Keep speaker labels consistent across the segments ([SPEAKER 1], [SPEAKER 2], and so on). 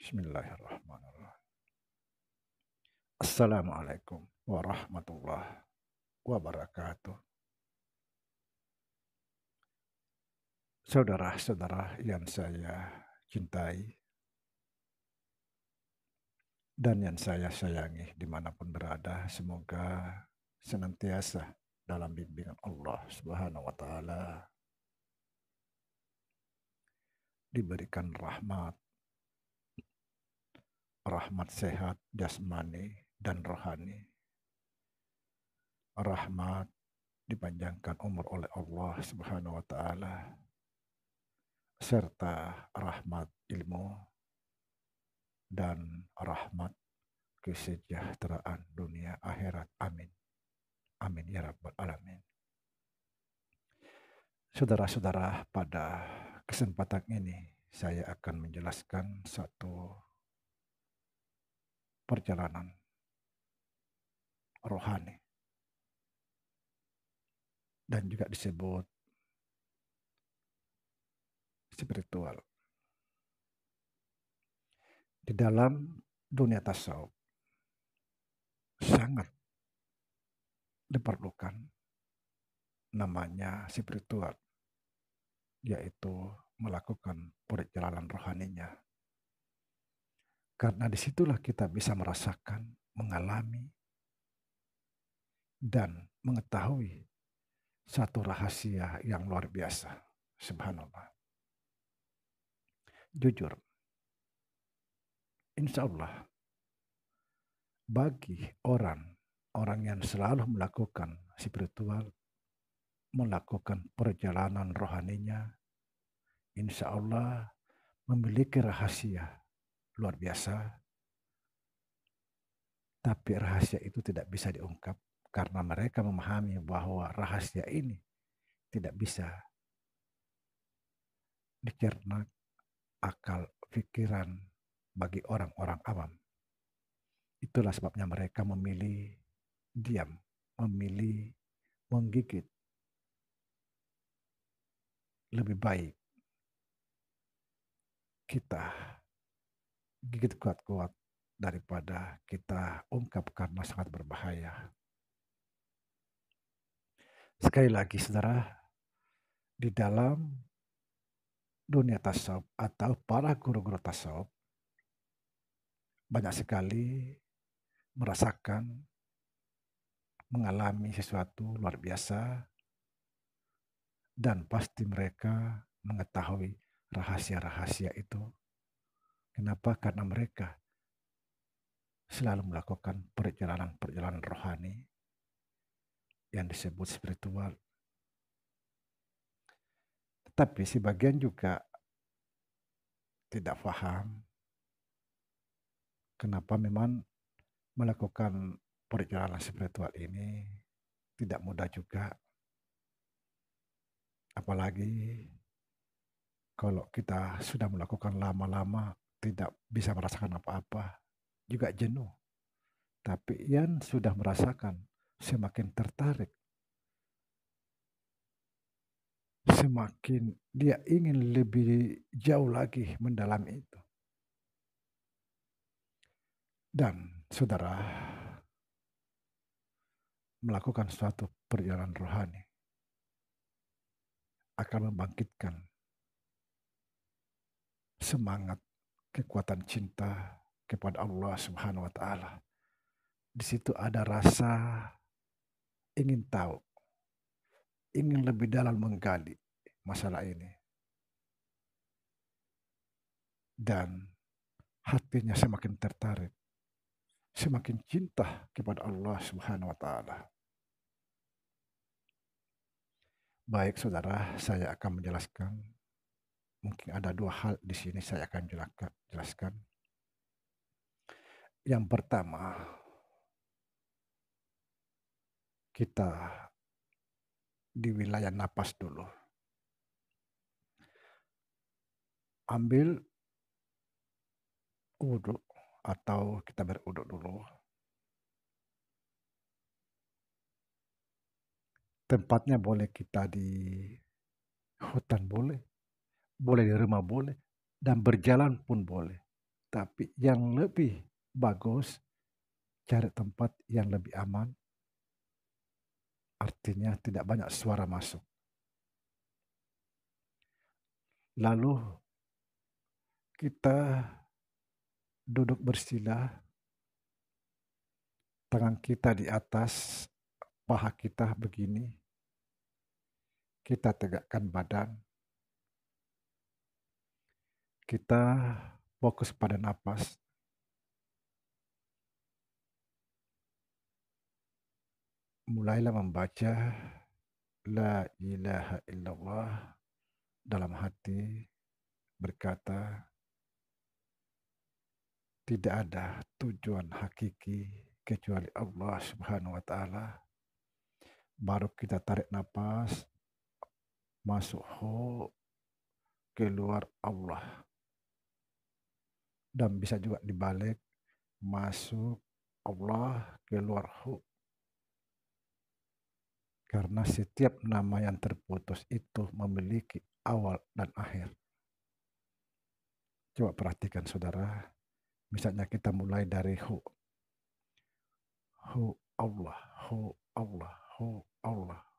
[SPEAKER 1] Bismillahirrahmanirrahim. Assalamualaikum warahmatullahi wabarakatuh. Saudara-saudara yang saya cintai dan yang saya sayangi dimanapun berada, semoga senantiasa dalam bimbingan Allah Subhanahu wa Ta'ala diberikan rahmat rahmat sehat jasmani dan rohani. Rahmat dipanjangkan umur oleh Allah Subhanahu wa taala serta rahmat ilmu dan rahmat kesejahteraan dunia akhirat. Amin. Amin ya rabbal alamin. Saudara-saudara, pada kesempatan ini saya akan menjelaskan satu perjalanan rohani. Dan juga disebut spiritual. Di dalam dunia tasawuf sangat diperlukan namanya spiritual yaitu melakukan perjalanan rohaninya karena disitulah kita bisa merasakan, mengalami, dan mengetahui satu rahasia yang luar biasa. Subhanallah. Jujur, insya Allah, bagi orang, orang yang selalu melakukan spiritual, melakukan perjalanan rohaninya, insya Allah memiliki rahasia luar biasa. Tapi rahasia itu tidak bisa diungkap karena mereka memahami bahwa rahasia ini tidak bisa dicerna akal pikiran bagi orang-orang awam. Itulah sebabnya mereka memilih diam, memilih menggigit. Lebih baik kita gigit kuat-kuat daripada kita ungkap karena sangat berbahaya. Sekali lagi saudara, di dalam dunia tasawuf atau para guru-guru tasawuf banyak sekali merasakan mengalami sesuatu luar biasa dan pasti mereka mengetahui rahasia-rahasia itu Kenapa? Karena mereka selalu melakukan perjalanan-perjalanan rohani yang disebut spiritual. Tetapi sebagian juga tidak paham kenapa memang melakukan perjalanan spiritual ini tidak mudah juga. Apalagi kalau kita sudah melakukan lama-lama tidak bisa merasakan apa-apa, juga jenuh. Tapi Ian sudah merasakan semakin tertarik. Semakin dia ingin lebih jauh lagi mendalami itu. Dan saudara melakukan suatu perjalanan rohani akan membangkitkan semangat kekuatan cinta kepada Allah Subhanahu wa taala. Di situ ada rasa ingin tahu, ingin lebih dalam menggali masalah ini. Dan hatinya semakin tertarik, semakin cinta kepada Allah Subhanahu wa taala. Baik saudara, saya akan menjelaskan mungkin ada dua hal di sini saya akan jelaskan. Yang pertama, kita di wilayah napas dulu. Ambil wudhu atau kita berwudhu dulu. Tempatnya boleh kita di hutan boleh boleh di rumah boleh, dan berjalan pun boleh. Tapi yang lebih bagus, cari tempat yang lebih aman. Artinya tidak banyak suara masuk. Lalu kita duduk bersila, tangan kita di atas paha kita begini, kita tegakkan badan, kita fokus pada napas. Mulailah membaca La ilaha illallah dalam hati berkata tidak ada tujuan hakiki kecuali Allah Subhanahu wa taala. Baru kita tarik nafas, masuk ho, keluar Allah dan bisa juga dibalik masuk Allah keluar hu karena setiap nama yang terputus itu memiliki awal dan akhir. Coba perhatikan saudara, misalnya kita mulai dari hu. Hu Allah, hu Allah, hu Allah,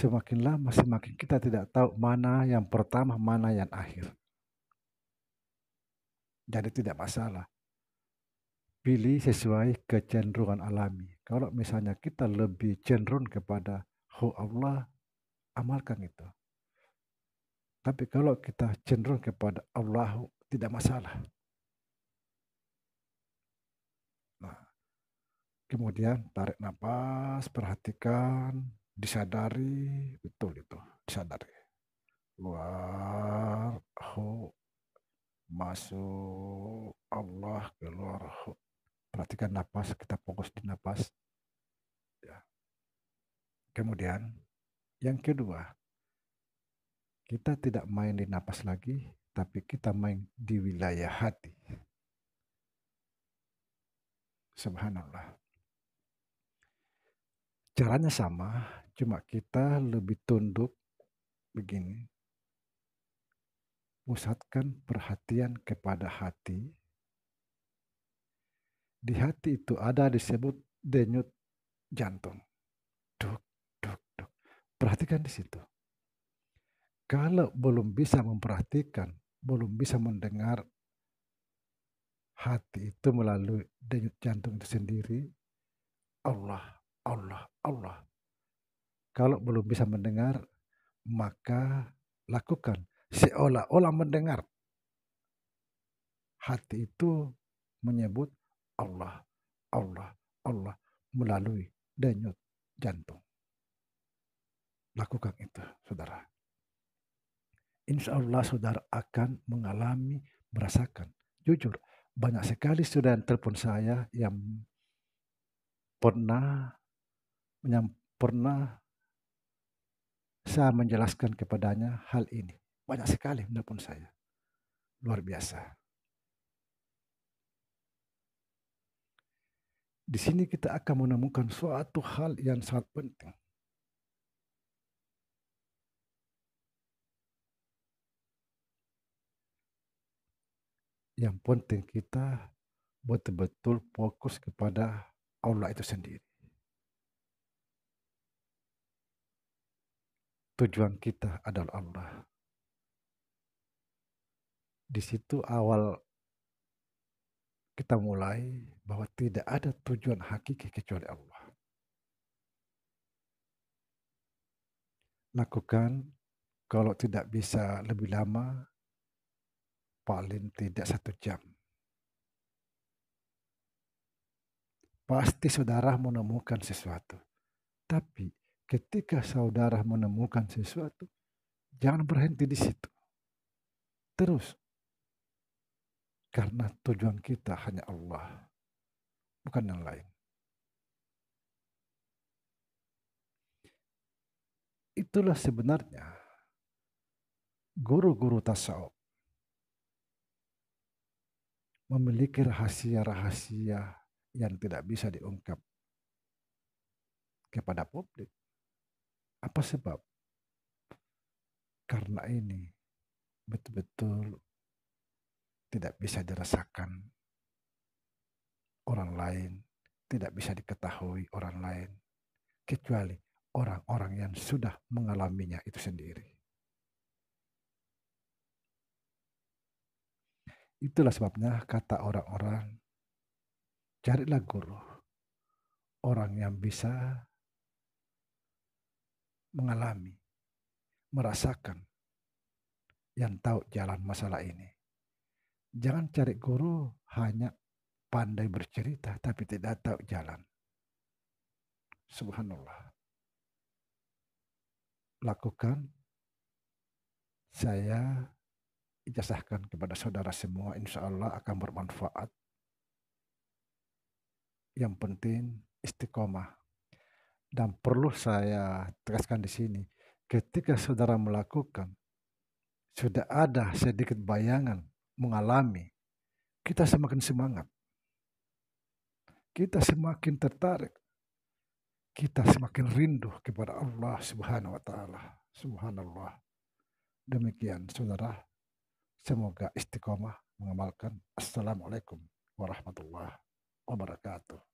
[SPEAKER 1] semakin lama semakin kita tidak tahu mana yang pertama, mana yang akhir. Jadi tidak masalah. Pilih sesuai kecenderungan alami. Kalau misalnya kita lebih cenderung kepada hu Allah, amalkan itu. Tapi kalau kita cenderung kepada Allah, tidak masalah. Nah, kemudian tarik nafas, perhatikan disadari betul itu disadari luar hu masuk Allah keluar hu perhatikan nafas kita fokus di nafas, ya kemudian yang kedua kita tidak main di nafas lagi tapi kita main di wilayah hati subhanallah caranya sama Cuma kita lebih tunduk begini. Pusatkan perhatian kepada hati. Di hati itu ada disebut denyut jantung. Duk, duk, duk. Perhatikan di situ. Kalau belum bisa memperhatikan, belum bisa mendengar hati itu melalui denyut jantung itu sendiri, Allah, Allah, Allah kalau belum bisa mendengar, maka lakukan seolah-olah mendengar. Hati itu menyebut Allah, Allah, Allah melalui denyut jantung. Lakukan itu, saudara. Insya Allah saudara akan mengalami, merasakan. Jujur, banyak sekali saudara yang telepon saya yang pernah yang pernah saya menjelaskan kepadanya hal ini. Banyak sekali menelpon saya. Luar biasa. Di sini kita akan menemukan suatu hal yang sangat penting. Yang penting kita betul-betul fokus kepada Allah itu sendiri. tujuan kita adalah Allah. Di situ awal kita mulai bahwa tidak ada tujuan hakiki kecuali Allah. Lakukan kalau tidak bisa lebih lama, paling tidak satu jam. Pasti saudara menemukan sesuatu. Tapi ketika saudara menemukan sesuatu, jangan berhenti di situ. Terus. Karena tujuan kita hanya Allah, bukan yang lain. Itulah sebenarnya guru-guru tasawuf memiliki rahasia-rahasia yang tidak bisa diungkap kepada publik apa sebab? Karena ini betul-betul tidak bisa dirasakan orang lain, tidak bisa diketahui orang lain, kecuali orang-orang yang sudah mengalaminya itu sendiri. Itulah sebabnya kata orang-orang, carilah guru, orang yang bisa mengalami, merasakan yang tahu jalan masalah ini. Jangan cari guru hanya pandai bercerita tapi tidak tahu jalan. Subhanallah. Lakukan saya ijazahkan kepada saudara semua insya Allah akan bermanfaat. Yang penting istiqomah dan perlu saya tegaskan di sini, ketika saudara melakukan, sudah ada sedikit bayangan mengalami, kita semakin semangat. Kita semakin tertarik. Kita semakin rindu kepada Allah Subhanahu wa taala. Subhanallah. Demikian saudara. Semoga istiqomah mengamalkan. Assalamualaikum warahmatullahi wabarakatuh.